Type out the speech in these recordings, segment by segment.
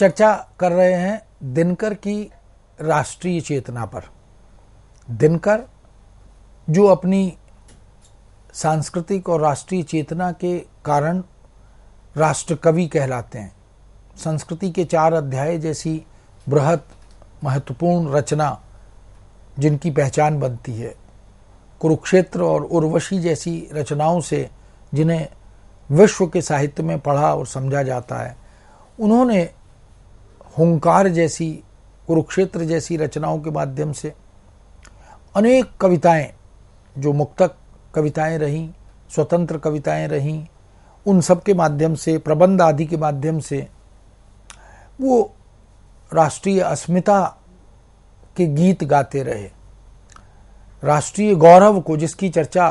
चर्चा कर रहे हैं दिनकर की राष्ट्रीय चेतना पर दिनकर जो अपनी सांस्कृतिक और राष्ट्रीय चेतना के कारण राष्ट्र कवि कहलाते हैं संस्कृति के चार अध्याय जैसी बृहत महत्वपूर्ण रचना जिनकी पहचान बनती है कुरुक्षेत्र और उर्वशी जैसी रचनाओं से जिन्हें विश्व के साहित्य में पढ़ा और समझा जाता है उन्होंने हुंकार जैसी कुरुक्षेत्र जैसी रचनाओं के माध्यम से अनेक कविताएं जो मुक्तक कविताएं रहीं स्वतंत्र कविताएं रहीं उन सब के माध्यम से प्रबंध आदि के माध्यम से वो राष्ट्रीय अस्मिता के गीत गाते रहे राष्ट्रीय गौरव को जिसकी चर्चा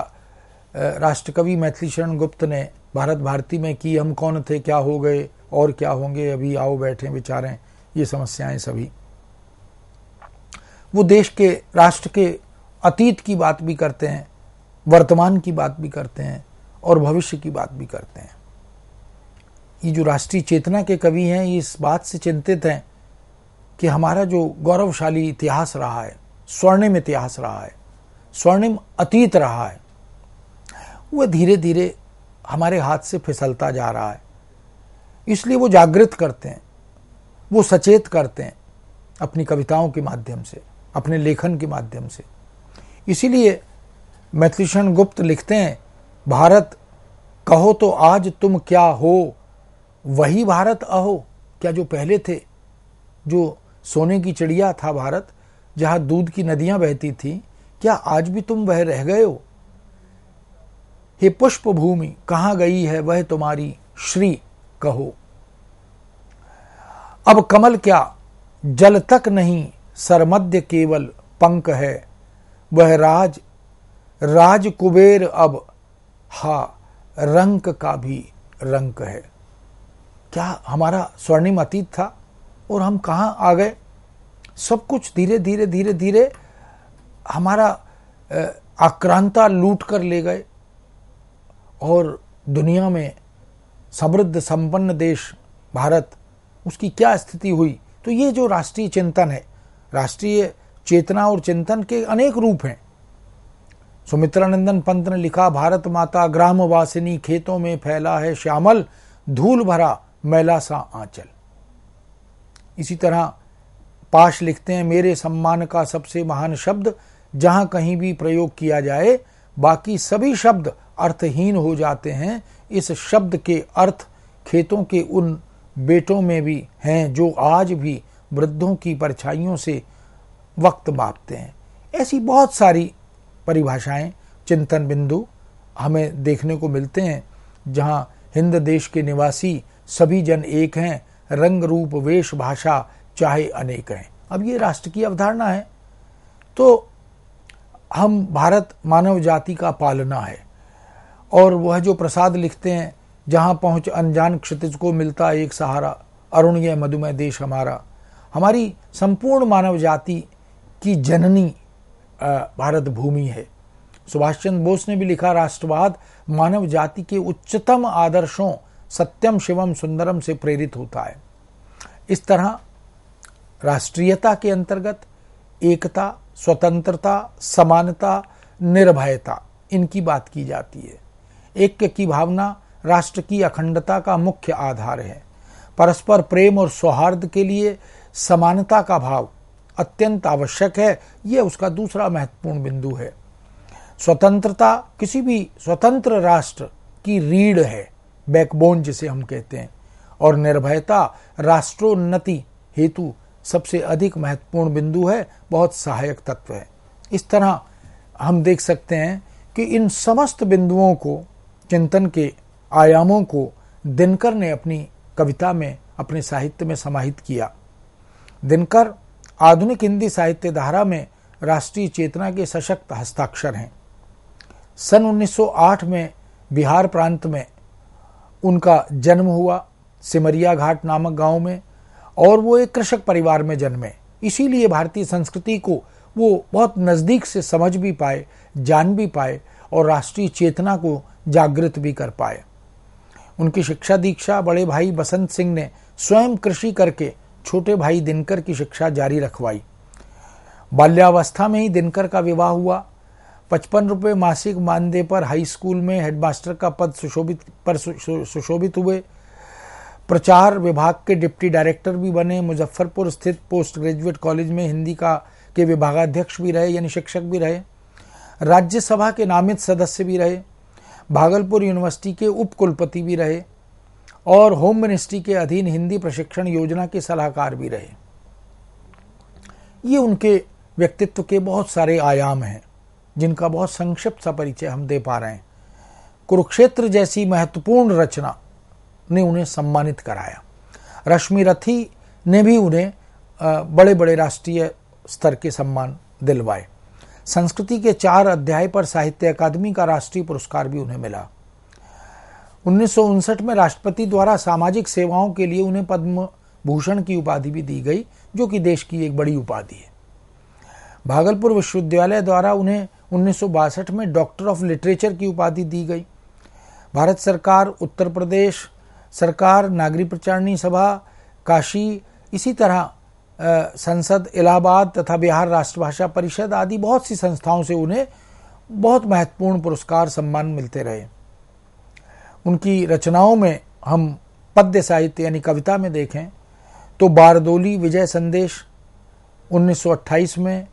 राष्ट्रकवि मैथिली शरण गुप्त ने भारत भारती में की हम कौन थे क्या हो गए और क्या होंगे अभी आओ बैठे विचारें ये समस्याएं सभी वो देश के राष्ट्र के अतीत की बात भी करते हैं वर्तमान की बात भी करते हैं और भविष्य की बात भी करते हैं ये जो राष्ट्रीय चेतना के कवि हैं ये इस बात से चिंतित हैं कि हमारा जो गौरवशाली इतिहास रहा है स्वर्णिम इतिहास रहा है स्वर्णिम अतीत रहा है वह धीरे धीरे हमारे हाथ से फिसलता जा रहा है इसलिए वो जागृत करते हैं वो सचेत करते हैं अपनी कविताओं के माध्यम से अपने लेखन के माध्यम से इसीलिए मैथिलीषण गुप्त लिखते हैं भारत कहो तो आज तुम क्या हो वही भारत अहो क्या जो पहले थे जो सोने की चिड़िया था भारत जहां दूध की नदियां बहती थी क्या आज भी तुम वह रह गए हो हे पुष्प भूमि कहाँ गई है वह तुम्हारी श्री कहो अब कमल क्या जल तक नहीं सरमध्य केवल पंक है वह राज राज कुबेर अब हा रंक का भी रंक है क्या हमारा स्वर्णिम अतीत था और हम कहाँ आ गए सब कुछ धीरे धीरे धीरे धीरे हमारा आक्रांता लूट कर ले गए और दुनिया में समृद्ध संपन्न देश भारत उसकी क्या स्थिति हुई तो ये जो राष्ट्रीय चिंतन है राष्ट्रीय चेतना और चिंतन के अनेक रूप हैं सुमित्रानंदन पंत ने लिखा भारत माता ग्राम वासिनी खेतों में फैला है श्यामल धूल भरा मैला सा आंचल इसी तरह पाश लिखते हैं मेरे सम्मान का सबसे महान शब्द जहां कहीं भी प्रयोग किया जाए बाकी सभी शब्द अर्थहीन हो जाते हैं इस शब्द के अर्थ खेतों के उन बेटों में भी हैं जो आज भी वृद्धों की परछाइयों से वक्त मापते हैं ऐसी बहुत सारी परिभाषाएं चिंतन बिंदु हमें देखने को मिलते हैं जहां हिंद देश के निवासी सभी जन एक हैं रंग रूप वेश भाषा चाहे अनेक हैं अब ये राष्ट्र की अवधारणा है तो हम भारत मानव जाति का पालना है और वह जो प्रसाद लिखते हैं जहाँ पहुँच अनजान क्षितिज को मिलता एक सहारा अरुण यह मधुमेह देश हमारा हमारी संपूर्ण मानव जाति की जननी भारत भूमि है सुभाष चंद्र बोस ने भी लिखा राष्ट्रवाद मानव जाति के उच्चतम आदर्शों सत्यम शिवम सुंदरम से प्रेरित होता है इस तरह राष्ट्रीयता के अंतर्गत एकता स्वतंत्रता समानता निर्भयता इनकी बात की जाती है एक की भावना राष्ट्र की अखंडता का मुख्य आधार है परस्पर प्रेम और सौहार्द के लिए समानता का भाव अत्यंत आवश्यक है यह उसका दूसरा महत्वपूर्ण बिंदु है स्वतंत्रता किसी भी स्वतंत्र राष्ट्र की रीढ़ है बैकबोन जिसे हम कहते हैं और निर्भयता राष्ट्रोन्नति हेतु सबसे अधिक महत्वपूर्ण बिंदु है बहुत सहायक तत्व है इस तरह हम देख सकते हैं कि इन समस्त बिंदुओं को चिंतन के आयामों को दिनकर ने अपनी कविता में अपने साहित्य में समाहित किया दिनकर आधुनिक हिंदी साहित्य धारा में राष्ट्रीय चेतना के सशक्त हस्ताक्षर हैं सन 1908 में बिहार प्रांत में उनका जन्म हुआ सिमरिया घाट नामक गांव में और वो एक कृषक परिवार में जन्मे इसीलिए भारतीय संस्कृति को वो बहुत नज़दीक से समझ भी पाए जान भी पाए और राष्ट्रीय चेतना को जागृत भी कर पाए उनकी शिक्षा दीक्षा बड़े भाई बसंत सिंह ने स्वयं कृषि करके छोटे भाई दिनकर की शिक्षा जारी रखवाई बाल्यावस्था में ही दिनकर का विवाह हुआ पचपन रुपये मासिक मानदेय पर हाई स्कूल में हेडमास्टर का पद सुशोभित पर सुशोभित हुए प्रचार विभाग के डिप्टी डायरेक्टर भी बने मुजफ्फरपुर स्थित पोस्ट ग्रेजुएट कॉलेज में हिंदी का के विभागाध्यक्ष भी रहे यानी शिक्षक भी रहे राज्यसभा के नामित सदस्य भी रहे भागलपुर यूनिवर्सिटी के उपकुलपति भी रहे और होम मिनिस्ट्री के अधीन हिंदी प्रशिक्षण योजना के सलाहकार भी रहे ये उनके व्यक्तित्व के बहुत सारे आयाम हैं जिनका बहुत संक्षिप्त सा परिचय हम दे पा रहे हैं कुरुक्षेत्र जैसी महत्वपूर्ण रचना ने उन्हें सम्मानित कराया रश्मि रथी ने भी उन्हें बड़े बड़े राष्ट्रीय स्तर के सम्मान दिलवाए संस्कृति के चार अध्याय पर साहित्य अकादमी का राष्ट्रीय पुरस्कार भी उन्हें मिला उन्नीस में राष्ट्रपति द्वारा सामाजिक सेवाओं के लिए उन्हें पद्म भूषण की उपाधि भी दी गई जो कि देश की एक बड़ी उपाधि है भागलपुर विश्वविद्यालय द्वारा उन्हें उन्नीस में डॉक्टर ऑफ लिटरेचर की उपाधि दी गई भारत सरकार उत्तर प्रदेश सरकार नागरी प्रचारणी सभा काशी इसी तरह संसद इलाहाबाद तथा बिहार राष्ट्रभाषा परिषद आदि बहुत सी संस्थाओं से उन्हें बहुत महत्वपूर्ण पुरस्कार सम्मान मिलते रहे उनकी रचनाओं में हम पद्य साहित्य यानी कविता में देखें तो बारदोली विजय संदेश 1928 में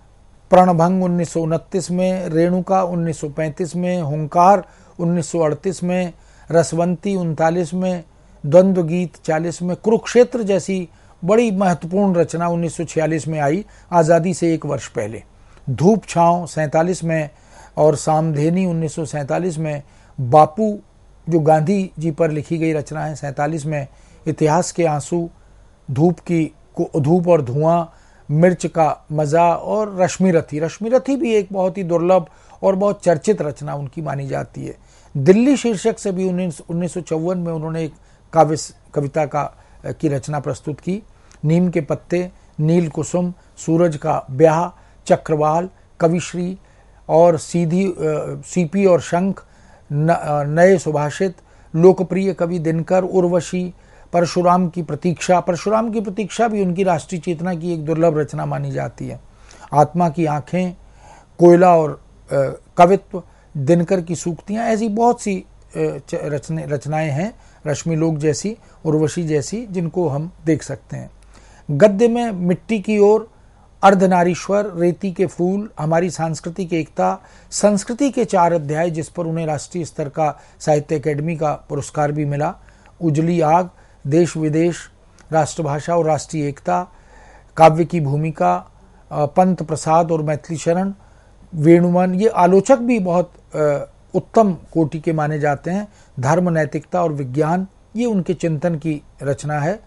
प्रणभंग उन्नीस में रेणुका 1935 में हुंकार 1938 में रसवंती उनतालीस में द्वंद्व गीत चालीस में कुरुक्षेत्र जैसी बड़ी महत्वपूर्ण रचना 1946 में आई आज़ादी से एक वर्ष पहले धूप छाँव सैंतालीस में और सामधेनी 1947 में बापू जो गांधी जी पर लिखी गई रचना है सैंतालीस में इतिहास के आंसू धूप की धूप और धुआं मिर्च का मज़ा और रश्मि रथी रश्मि रथी भी एक बहुत ही दुर्लभ और बहुत चर्चित रचना उनकी मानी जाती है दिल्ली शीर्षक से भी उन्नीस उन्नीस में उन्होंने एक काव्य कविता का की रचना प्रस्तुत की नीम के पत्ते नील कुसुम सूरज का ब्याह चक्रवाल कविश्री और सीधी सीपी और शंख नए सुभाषित लोकप्रिय कवि दिनकर उर्वशी परशुराम की प्रतीक्षा परशुराम की प्रतीक्षा भी उनकी राष्ट्रीय चेतना की एक दुर्लभ रचना मानी जाती है आत्मा की आंखें कोयला और कवित्व दिनकर की सूक्तियाँ ऐसी बहुत सी रचने रचनाएं हैं रश्मि लोक जैसी उर्वशी जैसी जिनको हम देख सकते हैं गद्य में मिट्टी की ओर अर्धनारीश्वर रेती के फूल हमारी सांस्कृतिक एकता संस्कृति के चार अध्याय जिस पर उन्हें राष्ट्रीय स्तर का साहित्य अकेडमी का पुरस्कार भी मिला उजली आग देश विदेश राष्ट्रभाषा और राष्ट्रीय एकता काव्य की भूमिका पंत प्रसाद और मैथिली शरण वेणुमन ये आलोचक भी बहुत उत्तम कोटि के माने जाते हैं धर्म नैतिकता और विज्ञान ये उनके चिंतन की रचना है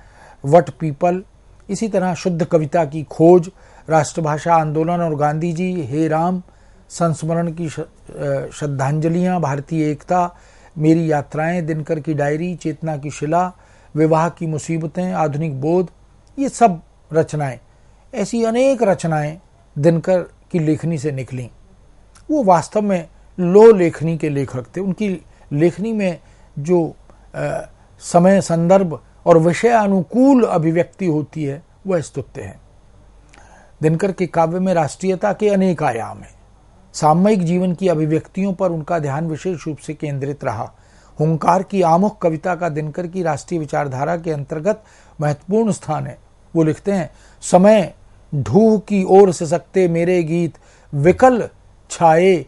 वट पीपल इसी तरह शुद्ध कविता की खोज राष्ट्रभाषा आंदोलन और गांधी जी हे राम संस्मरण की श्रद्धांजलियां भारतीय एकता मेरी यात्राएं दिनकर की डायरी चेतना की शिला विवाह की मुसीबतें आधुनिक बोध ये सब रचनाएं ऐसी अनेक रचनाएं दिनकर की लेखनी से निकली वो वास्तव में लो लेखनी के लेखक थे उनकी लेखनी में जो आ, समय संदर्भ और विषय अनुकूल अभिव्यक्ति होती है वह स्तुत्य है दिनकर के काव्य में राष्ट्रीयता के अनेक आयाम हैं सामयिक जीवन की अभिव्यक्तियों पर उनका ध्यान विशेष रूप से केंद्रित रहा हुंकार की आमुख कविता का दिनकर की राष्ट्रीय विचारधारा के अंतर्गत महत्वपूर्ण स्थान है वो लिखते हैं समय ढूह की ओर से सकते मेरे गीत विकल छाए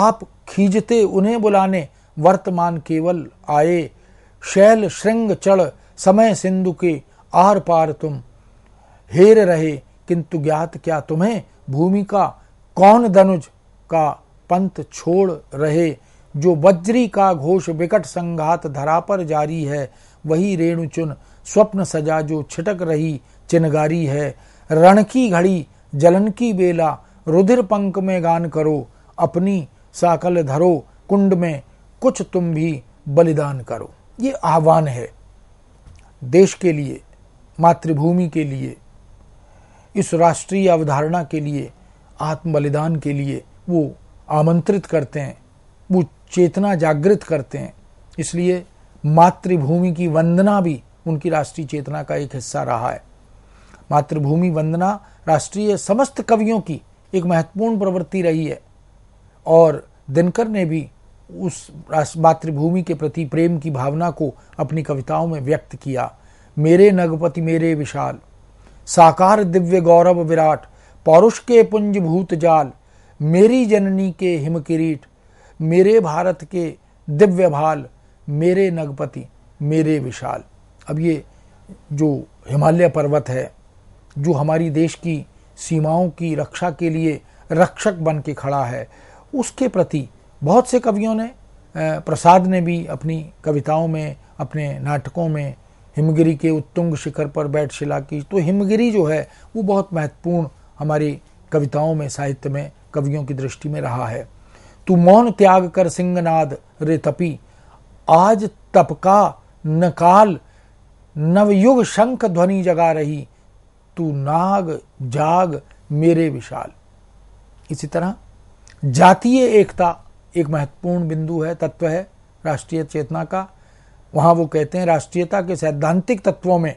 आप खींचते उन्हें बुलाने वर्तमान केवल आए शैल श्रृंग चढ़ समय सिंधु के आर पार तुम हेर रहे किंतु ज्ञात क्या तुम्हें भूमि का कौन धनुज का पंथ छोड़ रहे जो वज्री का घोष विकट संघात धरा पर जारी है वही रेणुचुन स्वप्न सजा जो छिटक रही चिनगारी है रण की घड़ी जलन की बेला रुधिर पंक में गान करो अपनी साकल धरो कुंड में कुछ तुम भी बलिदान करो ये आह्वान है देश के लिए मातृभूमि के लिए इस राष्ट्रीय अवधारणा के लिए आत्म बलिदान के लिए वो आमंत्रित करते हैं वो चेतना जागृत करते हैं इसलिए मातृभूमि की वंदना भी उनकी राष्ट्रीय चेतना का एक हिस्सा रहा है मातृभूमि वंदना राष्ट्रीय समस्त कवियों की एक महत्वपूर्ण प्रवृत्ति रही है और दिनकर ने भी उस मातृभूमि के प्रति प्रेम की भावना को अपनी कविताओं में व्यक्त किया मेरे नगपति मेरे विशाल साकार दिव्य गौरव विराट पौरुष के पुंज भूत जाल मेरी जननी के हिम किरीट मेरे भारत के दिव्य भाल मेरे नगपति मेरे विशाल अब ये जो हिमालय पर्वत है जो हमारी देश की सीमाओं की रक्षा के लिए रक्षक बन के खड़ा है उसके प्रति बहुत से कवियों ने प्रसाद ने भी अपनी कविताओं में अपने नाटकों में हिमगिरी के उत्तुंग शिखर पर बैठ शिला की तो हिमगिरी जो है वो बहुत महत्वपूर्ण हमारी कविताओं में साहित्य में कवियों की दृष्टि में रहा है तू मौन त्याग कर सिंहनाद रे तपी आज तपका नकाल नवयुग शंख ध्वनि जगा रही तू नाग जाग मेरे विशाल इसी तरह जातीय एकता एक महत्वपूर्ण बिंदु है तत्व है राष्ट्रीय चेतना का वहाँ वो कहते हैं राष्ट्रीयता के सैद्धांतिक तत्वों में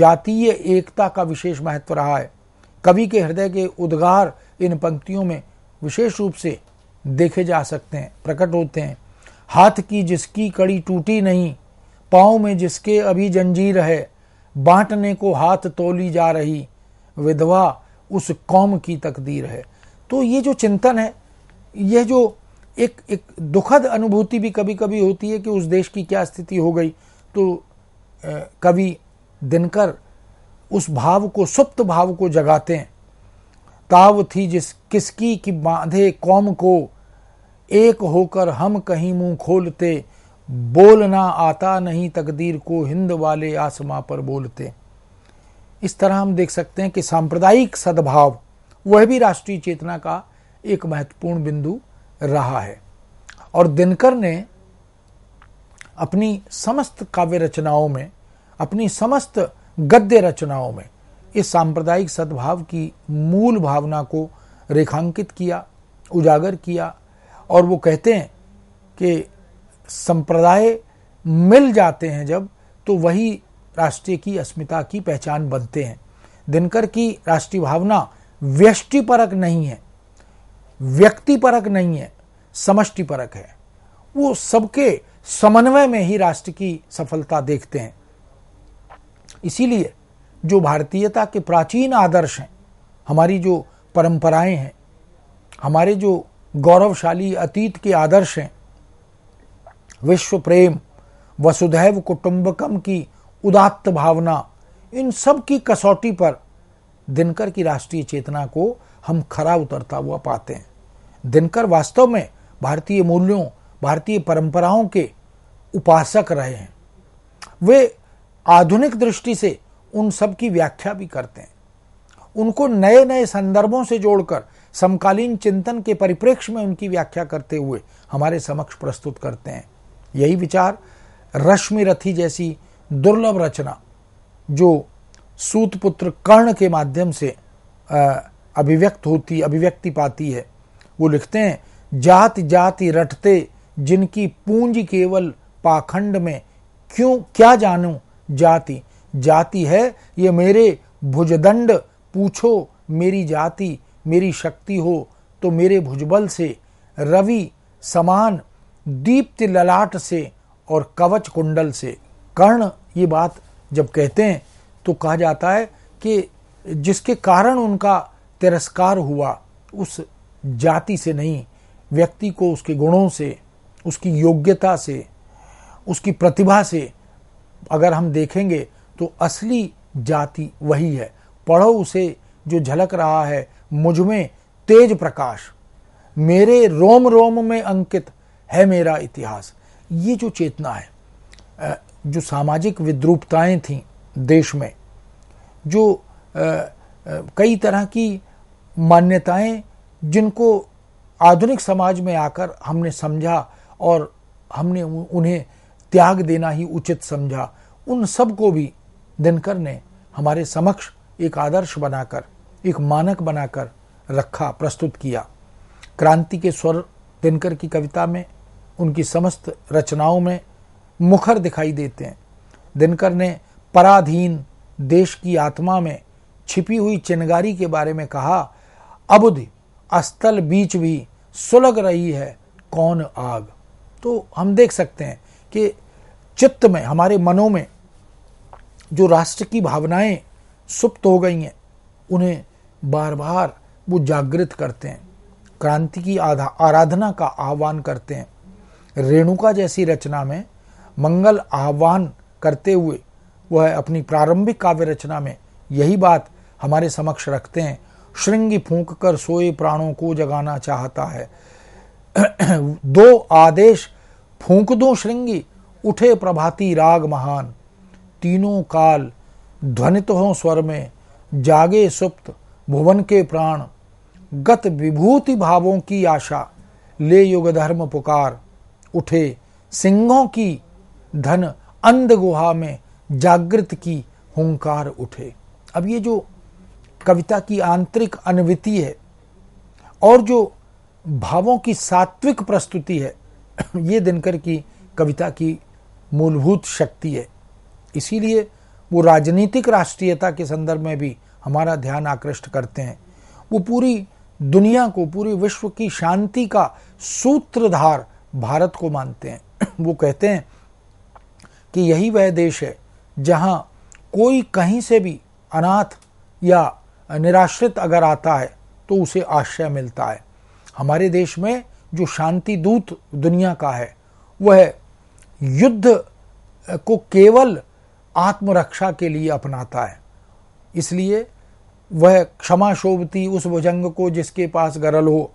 जातीय एकता का विशेष महत्व रहा है कवि के हृदय के उद्गार इन पंक्तियों में विशेष रूप से देखे जा सकते हैं प्रकट होते हैं हाथ की जिसकी कड़ी टूटी नहीं पाँव में जिसके अभी जंजीर है बांटने को हाथ तोली जा रही विधवा उस कौम की तकदीर है तो ये जो चिंतन है यह जो एक एक दुखद अनुभूति भी कभी कभी होती है कि उस देश की क्या स्थिति हो गई तो कवि दिनकर उस भाव को सुप्त भाव को जगाते हैं ताव थी जिस किसकी की बांधे कौम को एक होकर हम कहीं मुंह खोलते बोलना आता नहीं तकदीर को हिंद वाले आसमां पर बोलते इस तरह हम देख सकते हैं कि सांप्रदायिक सद्भाव वह भी राष्ट्रीय चेतना का एक महत्वपूर्ण बिंदु रहा है और दिनकर ने अपनी समस्त काव्य रचनाओं में अपनी समस्त गद्य रचनाओं में इस सांप्रदायिक सद्भाव की मूल भावना को रेखांकित किया उजागर किया और वो कहते हैं कि संप्रदाय मिल जाते हैं जब तो वही राष्ट्रीय की अस्मिता की पहचान बनते हैं दिनकर की राष्ट्रीय भावना व्यष्टिपरक नहीं है व्यक्ति परक नहीं है समष्टिपरक है वो सबके समन्वय में ही राष्ट्र की सफलता देखते हैं इसीलिए जो भारतीयता के प्राचीन आदर्श हैं हमारी जो परंपराएं हैं हमारे जो गौरवशाली अतीत के आदर्श हैं विश्व प्रेम वसुधैव कुटुंबकम की उदात्त भावना इन सब की कसौटी पर दिनकर की राष्ट्रीय चेतना को हम खरा उतरता हुआ पाते हैं दिनकर वास्तव में भारतीय मूल्यों भारतीय परंपराओं के उपासक रहे हैं वे आधुनिक दृष्टि से उन सब की व्याख्या भी करते हैं उनको नए नए संदर्भों से जोड़कर समकालीन चिंतन के परिप्रेक्ष्य में उनकी व्याख्या करते हुए हमारे समक्ष प्रस्तुत करते हैं यही विचार रश्मि रथी जैसी दुर्लभ रचना जो सूतपुत्र कर्ण के माध्यम से अभिव्यक्त होती अभिव्यक्ति पाती है वो लिखते हैं जात जाति रटते जिनकी पूंज केवल पाखंड में क्यों क्या जानू जाति जाति है ये मेरे भुजदंड पूछो मेरी जाति मेरी शक्ति हो तो मेरे भुजबल से रवि समान दीप्त ललाट से और कवच कुंडल से कर्ण ये बात जब कहते हैं तो कहा जाता है कि जिसके कारण उनका तिरस्कार हुआ उस जाति से नहीं व्यक्ति को उसके गुणों से उसकी योग्यता से उसकी प्रतिभा से अगर हम देखेंगे तो असली जाति वही है पढ़ो उसे जो झलक रहा है मुझमें तेज प्रकाश मेरे रोम रोम में अंकित है मेरा इतिहास ये जो चेतना है जो सामाजिक विद्रूपताएं थीं देश में जो कई तरह की मान्यताएं जिनको आधुनिक समाज में आकर हमने समझा और हमने उन्हें त्याग देना ही उचित समझा उन सब को भी दिनकर ने हमारे समक्ष एक आदर्श बनाकर एक मानक बनाकर रखा प्रस्तुत किया क्रांति के स्वर दिनकर की कविता में उनकी समस्त रचनाओं में मुखर दिखाई देते हैं दिनकर ने पराधीन देश की आत्मा में छिपी हुई चिनगारी के बारे में कहा अबुदी अस्थल बीच भी सुलग रही है कौन आग तो हम देख सकते हैं कि चित्त में हमारे मनों में जो राष्ट्र की भावनाएं सुप्त हो गई हैं उन्हें बार बार वो जागृत करते हैं क्रांति की आराधना का आह्वान करते हैं रेणुका जैसी रचना में मंगल आह्वान करते हुए वह अपनी प्रारंभिक काव्य रचना में यही बात हमारे समक्ष रखते हैं श्रृंगी फूंक कर सोए प्राणों को जगाना चाहता है दो आदेश फूंक दो श्रृंगी उठे प्रभाती राग महान तीनों काल ध्वनित हो स्वर में जागे सुप्त भुवन के प्राण गत विभूति भावों की आशा ले युग धर्म पुकार उठे सिंहों की धन अंध गुहा में जागृत की हुंकार उठे अब ये जो कविता की आंतरिक अनविति है और जो भावों की सात्विक प्रस्तुति है ये दिनकर की कविता की मूलभूत शक्ति है इसीलिए वो राजनीतिक राष्ट्रीयता के संदर्भ में भी हमारा ध्यान आकृष्ट करते हैं वो पूरी दुनिया को पूरी विश्व की शांति का सूत्रधार भारत को मानते हैं वो कहते हैं कि यही वह देश है जहाँ कोई कहीं से भी अनाथ या निराश्रित अगर आता है तो उसे आश्रय मिलता है हमारे देश में जो शांति दूत दुनिया का है वह युद्ध को केवल आत्मरक्षा के लिए अपनाता है इसलिए वह क्षमा शोभती उस भुजंग को जिसके पास गरल हो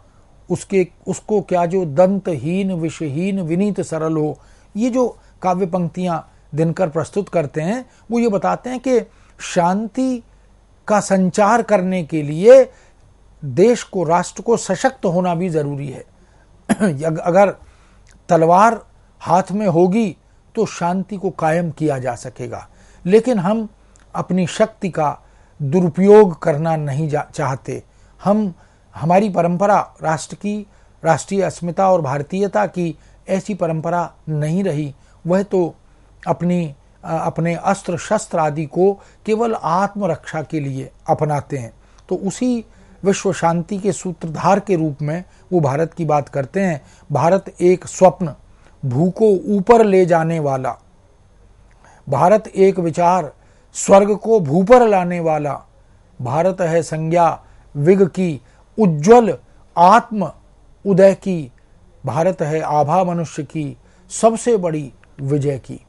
उसके उसको क्या जो दंतहीन विषहीन विनीत सरल हो ये जो काव्य पंक्तियाँ दिनकर प्रस्तुत करते हैं वो ये बताते हैं कि शांति का संचार करने के लिए देश को राष्ट्र को सशक्त होना भी जरूरी है अगर तलवार हाथ में होगी तो शांति को कायम किया जा सकेगा लेकिन हम अपनी शक्ति का दुरुपयोग करना नहीं चाहते हम हमारी परंपरा राष्ट्र की राष्ट्रीय अस्मिता और भारतीयता की ऐसी परंपरा नहीं रही वह तो अपनी अपने अस्त्र शस्त्र आदि को केवल आत्मरक्षा के लिए अपनाते हैं तो उसी विश्व शांति के सूत्रधार के रूप में वो भारत की बात करते हैं भारत एक स्वप्न भू को ऊपर ले जाने वाला भारत एक विचार स्वर्ग को भू पर लाने वाला भारत है संज्ञा विग की उज्जवल आत्म उदय की भारत है आभा मनुष्य की सबसे बड़ी विजय की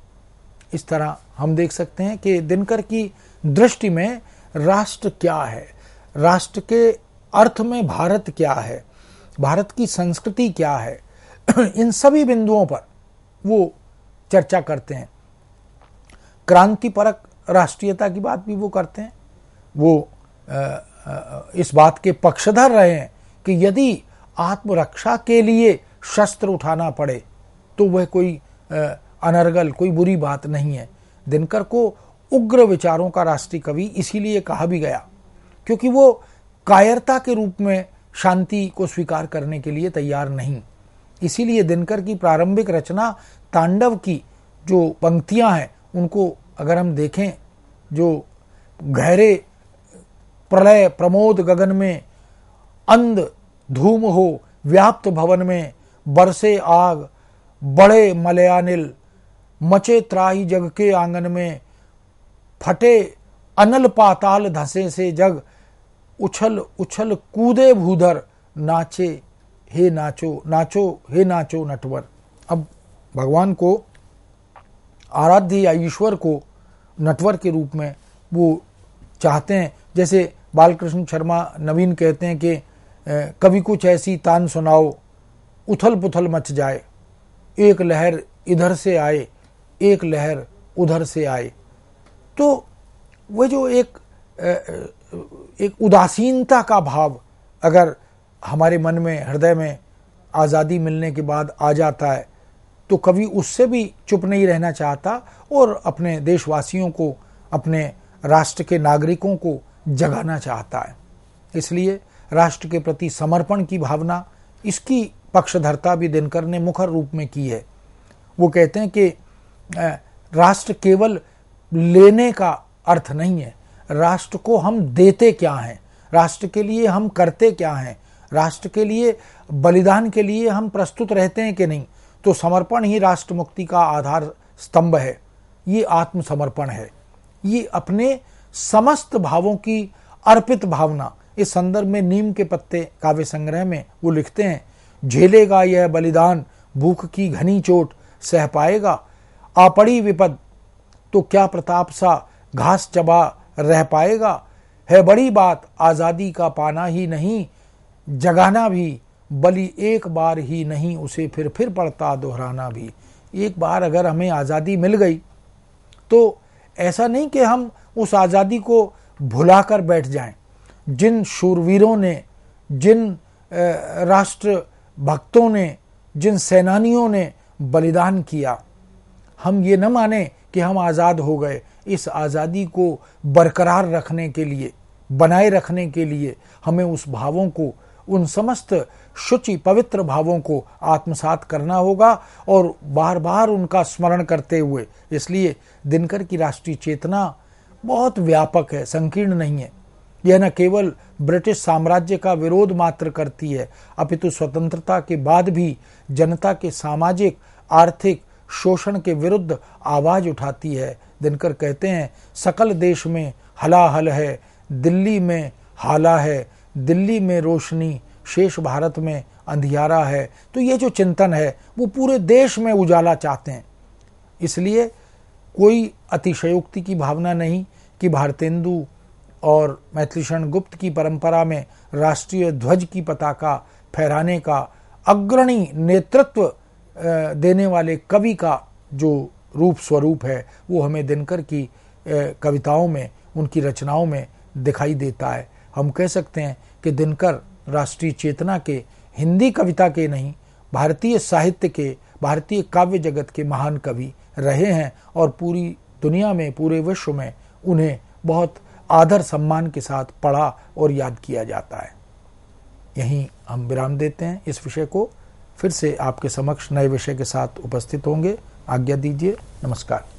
इस तरह हम देख सकते हैं कि दिनकर की दृष्टि में राष्ट्र क्या है राष्ट्र के अर्थ में भारत क्या है भारत की संस्कृति क्या है इन सभी बिंदुओं पर वो चर्चा करते हैं क्रांति परक राष्ट्रीयता की बात भी वो करते हैं वो इस बात के पक्षधर रहे हैं कि यदि आत्मरक्षा के लिए शस्त्र उठाना पड़े तो वह कोई आ, अनर्गल कोई बुरी बात नहीं है दिनकर को उग्र विचारों का राष्ट्रीय कवि इसीलिए कहा भी गया क्योंकि वो कायरता के रूप में शांति को स्वीकार करने के लिए तैयार नहीं इसीलिए दिनकर की प्रारंभिक रचना तांडव की जो पंक्तियां हैं उनको अगर हम देखें जो गहरे प्रलय प्रमोद गगन में अंध धूम हो व्याप्त भवन में बरसे आग बड़े मलयानिल मचे त्राही जग के आंगन में फटे अनल पाताल धसे से जग उछल उछल कूदे भूधर नाचे हे नाचो नाचो हे नाचो नटवर अब भगवान को आराध्य या ईश्वर को नटवर के रूप में वो चाहते हैं जैसे बालकृष्ण शर्मा नवीन कहते हैं कि कभी कुछ ऐसी तान सुनाओ उथल पुथल मच जाए एक लहर इधर से आए एक लहर उधर से आए तो वह जो एक एक उदासीनता का भाव अगर हमारे मन में हृदय में आज़ादी मिलने के बाद आ जाता है तो कभी उससे भी चुप नहीं रहना चाहता और अपने देशवासियों को अपने राष्ट्र के नागरिकों को जगाना चाहता है इसलिए राष्ट्र के प्रति समर्पण की भावना इसकी पक्षधरता भी दिनकर ने मुखर रूप में की है वो कहते हैं कि राष्ट्र केवल लेने का अर्थ नहीं है राष्ट्र को हम देते क्या हैं राष्ट्र के लिए हम करते क्या हैं राष्ट्र के लिए बलिदान के लिए हम प्रस्तुत रहते हैं कि नहीं तो समर्पण ही राष्ट्र मुक्ति का आधार स्तंभ है ये आत्मसमर्पण है ये अपने समस्त भावों की अर्पित भावना इस संदर्भ में नीम के पत्ते काव्य संग्रह में वो लिखते हैं झेलेगा यह बलिदान भूख की घनी चोट सह पाएगा आ पड़ी विपद तो क्या प्रताप सा घास चबा रह पाएगा है बड़ी बात आज़ादी का पाना ही नहीं जगाना भी बलि एक बार ही नहीं उसे फिर फिर पड़ता दोहराना भी एक बार अगर हमें आज़ादी मिल गई तो ऐसा नहीं कि हम उस आज़ादी को भुला कर बैठ जाएं। जिन शूरवीरों ने जिन राष्ट्र भक्तों ने जिन सेनानियों ने बलिदान किया हम ये न माने कि हम आज़ाद हो गए इस आज़ादी को बरकरार रखने के लिए बनाए रखने के लिए हमें उस भावों को उन समस्त शुचि पवित्र भावों को आत्मसात करना होगा और बार बार उनका स्मरण करते हुए इसलिए दिनकर की राष्ट्रीय चेतना बहुत व्यापक है संकीर्ण नहीं है यह न केवल ब्रिटिश साम्राज्य का विरोध मात्र करती है अपितु स्वतंत्रता के बाद भी जनता के सामाजिक आर्थिक शोषण के विरुद्ध आवाज उठाती है दिनकर कहते हैं सकल देश में हलाहल है दिल्ली में हाला है दिल्ली में रोशनी शेष भारत में अंधियारा है तो ये जो चिंतन है वो पूरे देश में उजाला चाहते हैं इसलिए कोई अतिशयोक्ति की भावना नहीं कि भारतेंदु और मैथिलीषण गुप्त की परंपरा में राष्ट्रीय ध्वज की पताका फहराने का अग्रणी नेतृत्व देने वाले कवि का जो रूप स्वरूप है वो हमें दिनकर की कविताओं में उनकी रचनाओं में दिखाई देता है हम कह सकते हैं कि दिनकर राष्ट्रीय चेतना के हिंदी कविता के नहीं भारतीय साहित्य के भारतीय काव्य जगत के महान कवि रहे हैं और पूरी दुनिया में पूरे विश्व में उन्हें बहुत आदर सम्मान के साथ पढ़ा और याद किया जाता है यहीं हम विराम देते हैं इस विषय को फिर से आपके समक्ष नए विषय के साथ उपस्थित होंगे आज्ञा दीजिए नमस्कार